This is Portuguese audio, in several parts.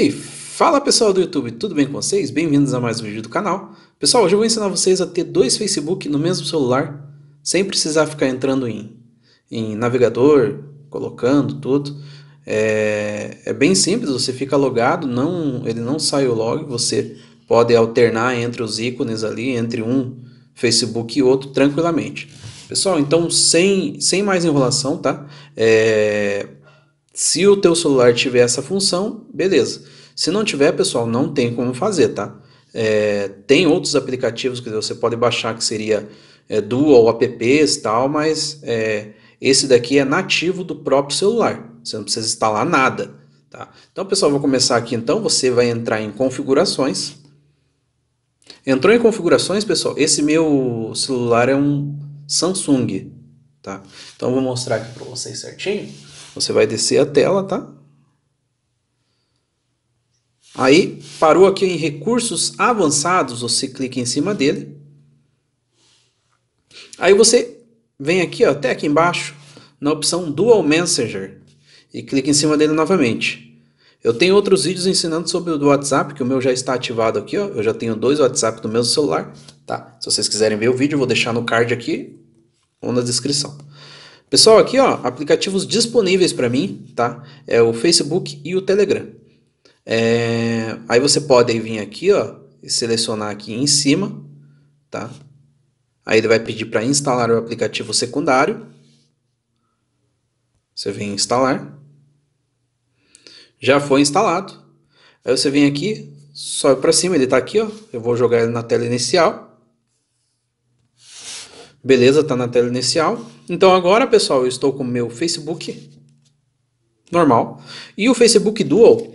E fala pessoal do YouTube, tudo bem com vocês? Bem-vindos a mais um vídeo do canal. Pessoal, hoje eu vou ensinar vocês a ter dois Facebook no mesmo celular, sem precisar ficar entrando em, em navegador, colocando tudo. É, é, bem simples, você fica logado, não, ele não sai o log, você pode alternar entre os ícones ali, entre um Facebook e outro tranquilamente. Pessoal, então sem, sem mais enrolação, tá? É, se o teu celular tiver essa função, beleza. Se não tiver, pessoal, não tem como fazer, tá? É, tem outros aplicativos que você pode baixar, que seria é, Dual, apps tal, mas é, esse daqui é nativo do próprio celular. Você não precisa instalar nada, tá? Então, pessoal, vou começar aqui então. Você vai entrar em configurações. Entrou em configurações, pessoal. Esse meu celular é um Samsung, tá? Então, eu vou mostrar aqui para vocês certinho. Você vai descer a tela, tá? Aí, parou aqui em recursos avançados, você clica em cima dele. Aí você vem aqui, ó, até aqui embaixo, na opção Dual Messenger e clica em cima dele novamente. Eu tenho outros vídeos ensinando sobre o do WhatsApp, que o meu já está ativado aqui, ó. Eu já tenho dois WhatsApp do mesmo celular, tá? Se vocês quiserem ver o vídeo, eu vou deixar no card aqui ou na descrição. Pessoal, aqui ó, aplicativos disponíveis para mim, tá? É o Facebook e o Telegram. É... Aí você pode vir aqui ó, e selecionar aqui em cima, tá? Aí ele vai pedir para instalar o aplicativo secundário. Você vem instalar. Já foi instalado. Aí você vem aqui, sobe para cima, ele está aqui ó. Eu vou jogar ele na tela inicial. Beleza, tá na tela inicial. Então agora, pessoal, eu estou com o meu Facebook normal. E o Facebook Dual,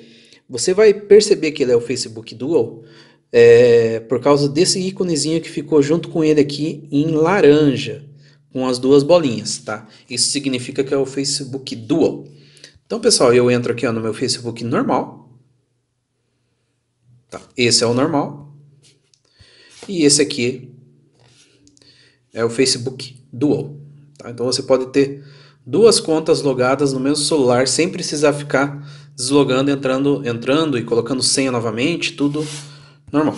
você vai perceber que ele é o Facebook Dual é, por causa desse íconezinho que ficou junto com ele aqui em laranja, com as duas bolinhas, tá? Isso significa que é o Facebook Dual. Então, pessoal, eu entro aqui ó, no meu Facebook normal. Tá, esse é o normal. E esse aqui é o Facebook Dual. Tá? Então você pode ter duas contas logadas no mesmo celular sem precisar ficar deslogando, entrando, entrando e colocando senha novamente, tudo normal.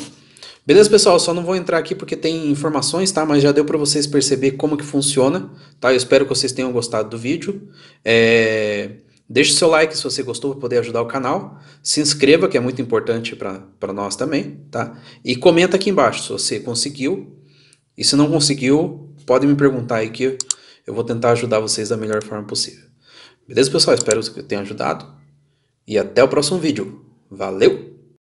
Beleza, pessoal? Só não vou entrar aqui porque tem informações, tá? Mas já deu para vocês perceber como que funciona, tá? Eu espero que vocês tenham gostado do vídeo. É... Deixe seu like se você gostou para poder ajudar o canal. Se inscreva, que é muito importante para nós também, tá? E comenta aqui embaixo se você conseguiu e se não conseguiu, pode me perguntar aí que eu vou tentar ajudar vocês da melhor forma possível. Beleza, pessoal? Espero que eu tenha ajudado. E até o próximo vídeo. Valeu!